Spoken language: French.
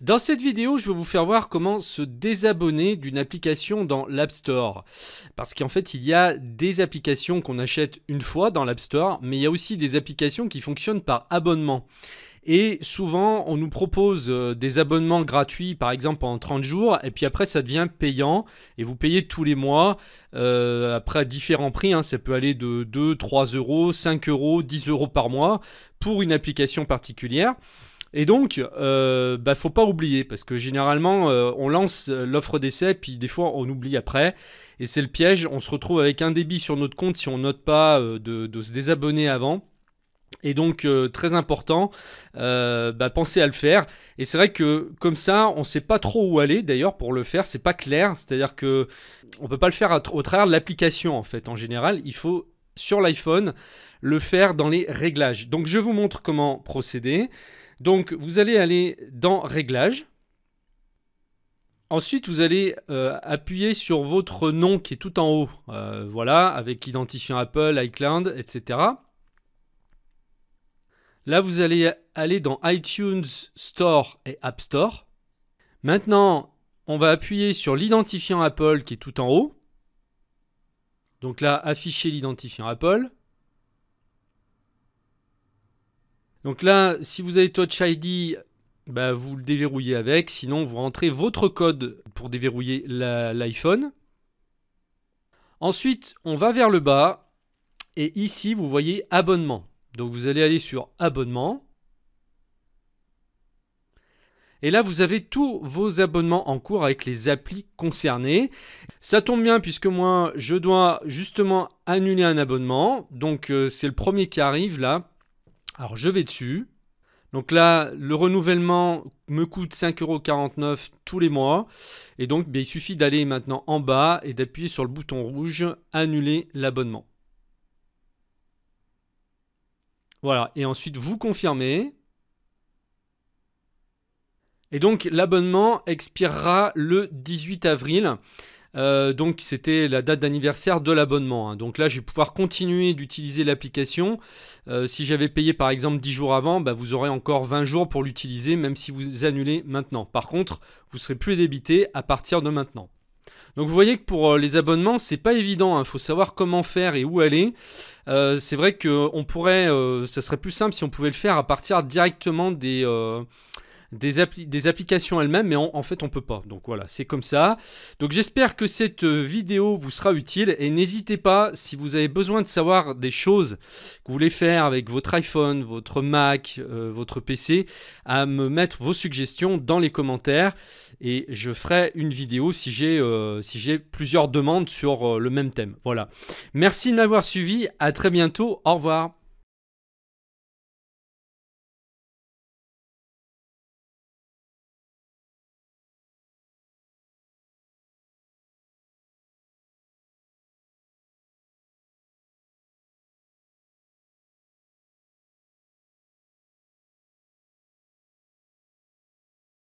Dans cette vidéo, je vais vous faire voir comment se désabonner d'une application dans l'App Store. Parce qu'en fait, il y a des applications qu'on achète une fois dans l'App Store, mais il y a aussi des applications qui fonctionnent par abonnement. Et souvent, on nous propose euh, des abonnements gratuits, par exemple en 30 jours, et puis après, ça devient payant, et vous payez tous les mois, euh, après à différents prix, hein. ça peut aller de 2, 3 euros, 5 euros, 10 euros par mois, pour une application particulière. Et donc, euh, bah, faut pas oublier, parce que généralement, euh, on lance euh, l'offre d'essai, puis des fois, on oublie après. Et c'est le piège, on se retrouve avec un débit sur notre compte si on note pas euh, de, se désabonner avant. Et donc, très important, bah, pensez à le faire. Et c'est vrai que comme ça, on sait pas trop où aller d'ailleurs pour le faire, c'est pas clair. C'est-à-dire que on peut pas le faire au travers de l'application en fait. En général, il faut sur l'iPhone le faire dans les réglages. Donc, je vous montre comment procéder. Donc vous allez aller dans Réglages. Ensuite, vous allez euh, appuyer sur votre nom qui est tout en haut, euh, voilà, avec identifiant Apple, iCloud, etc. Là, vous allez aller dans iTunes Store et App Store. Maintenant, on va appuyer sur l'identifiant Apple qui est tout en haut. Donc là, afficher l'identifiant Apple. Donc là, si vous avez Touch ID, bah, vous le déverrouillez avec. Sinon, vous rentrez votre code pour déverrouiller l'iPhone. Ensuite, on va vers le bas. Et ici, vous voyez abonnement. Donc vous allez aller sur abonnement. Et là, vous avez tous vos abonnements en cours avec les applis concernées. Ça tombe bien puisque moi, je dois justement annuler un abonnement. Donc, euh, c'est le premier qui arrive là alors je vais dessus. Donc là, le renouvellement me coûte 5,49€ tous les mois. Et donc, ben, il suffit d'aller maintenant en bas et d'appuyer sur le bouton rouge « Annuler l'abonnement ». Voilà, et ensuite vous confirmez. Et donc l'abonnement expirera le 18 avril. Euh, donc c'était la date d'anniversaire de l'abonnement. Hein. Donc là, je vais pouvoir continuer d'utiliser l'application. Euh, si j'avais payé par exemple 10 jours avant, bah, vous aurez encore 20 jours pour l'utiliser, même si vous annulez maintenant. Par contre, vous serez plus débité à partir de maintenant. Donc vous voyez que pour euh, les abonnements, c'est pas évident. Il hein. faut savoir comment faire et où aller. c'est vrai que on pourrait, ça serait plus simple si on pouvait le faire à partir directement des des, des applications elles-mêmes, mais en, fait on peut pas. Donc voilà, c'est comme ça. Donc j'espère que cette euh, vidéo vous sera utile et n'hésitez pas si vous avez besoin de savoir des choses que vous voulez faire avec votre iPhone, votre Mac, euh, votre PC, à me mettre vos suggestions dans les commentaires et je ferai une vidéo si j'ai euh, si plusieurs demandes sur le même thème. Voilà. Merci de m'avoir suivi. À très bientôt. Au revoir.